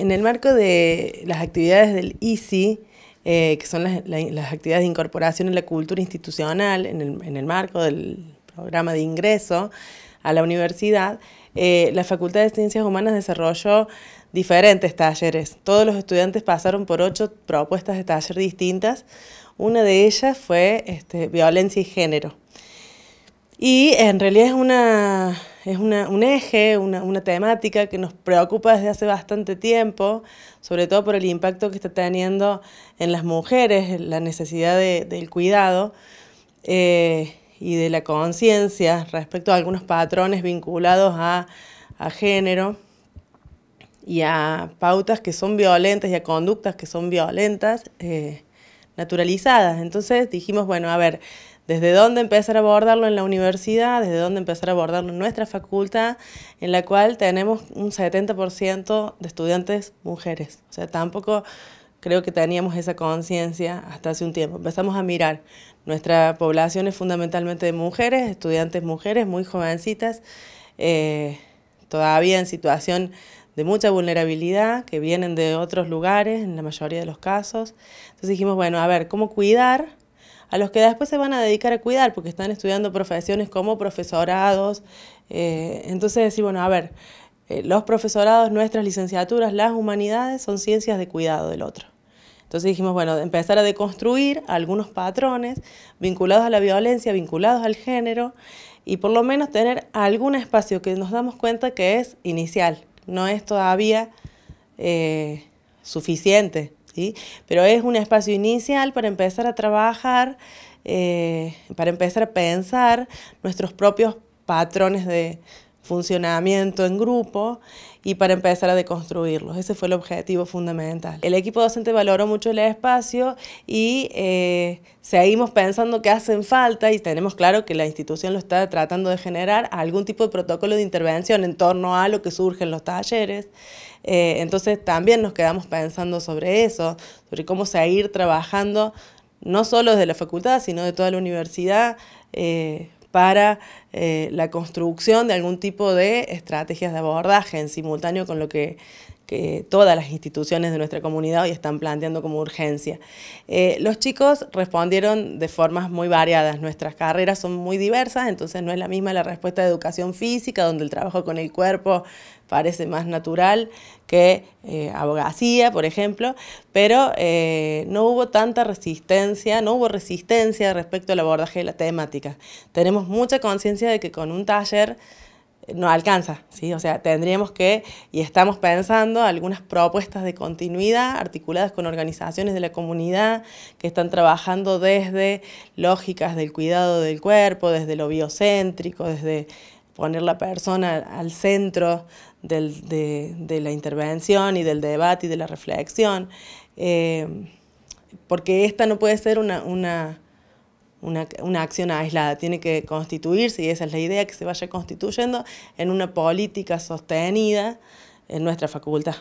En el marco de las actividades del ICI, eh, que son las, actividades de incorporación en la cultura institucional, en el, marco del programa de ingreso a la universidad, eh, la Facultad de Ciencias Humanas desarrolló diferentes talleres. Todos los estudiantes pasaron por ocho propuestas de taller distintas. Una de ellas fue este, violencia y género. Y en realidad es una, es una, un eje, una, temática que nos preocupa desde hace bastante tiempo, sobre todo por el impacto que está teniendo en las mujeres, la necesidad del cuidado eh, y de la conciencia respecto a algunos patrones vinculados a, género y a pautas que son violentas y a conductas que son violentas, eh, naturalizadas. Entonces dijimos, bueno, a ver, desde dónde empezar a abordarlo en la universidad, desde dónde empezar a abordarlo en nuestra facultad, en la cual tenemos un 70% de estudiantes mujeres. O sea, tampoco creo que teníamos esa conciencia hasta hace un tiempo. Empezamos a mirar. Nuestra población es fundamentalmente de mujeres, estudiantes mujeres, muy jovencitas, eh, todavía en situación de mucha vulnerabilidad, que vienen de otros lugares en la mayoría de los casos. Entonces dijimos, bueno, a ver, ¿cómo cuidar a los que después se van a dedicar a cuidar porque están estudiando profesiones como profesorados. Eh, entonces decimos, bueno, a ver, eh, los profesorados, nuestras licenciaturas, las humanidades son ciencias de cuidado del otro. Entonces dijimos, bueno, empezar a deconstruir algunos patrones vinculados a la violencia, vinculados al género, y por lo menos tener algún espacio que nos damos cuenta que es inicial, no es todavía eh, suficiente pero es un espacio inicial para empezar a trabajar, eh, para empezar a pensar nuestros propios patrones de funcionamiento en grupo y para empezar a deconstruirlos. Ese fue el objetivo fundamental. El equipo docente valoró mucho el espacio y eh, seguimos pensando que hacen falta y tenemos claro que la institución lo está tratando de generar algún tipo de protocolo de intervención en torno a lo que surge en los talleres. Eh, entonces también nos quedamos pensando sobre eso, sobre cómo seguir trabajando no solo desde la facultad, sino de toda la universidad. Eh, para eh, la construcción de algún tipo de estrategias de abordaje en simultáneo con lo que que todas las instituciones de nuestra comunidad hoy están planteando como urgencia. Eh, los chicos respondieron de formas muy variadas, nuestras carreras son muy diversas, entonces no es la misma la respuesta de educación física, donde el trabajo con el cuerpo parece más natural que eh, abogacía, por ejemplo, pero eh, no hubo tanta resistencia, no hubo resistencia respecto al abordaje de la temática. Tenemos mucha conciencia de que con un taller no alcanza, ¿sí? O sea, tendríamos que, y estamos pensando, algunas propuestas de continuidad articuladas con organizaciones de la comunidad que están trabajando desde lógicas del cuidado del cuerpo, desde lo biocéntrico, desde poner la persona al centro de, la intervención y del debate y de la reflexión, eh, porque esta no puede ser una una, acción aislada, tiene que constituirse, y esa es la idea, que se vaya constituyendo en una política sostenida en nuestra facultad.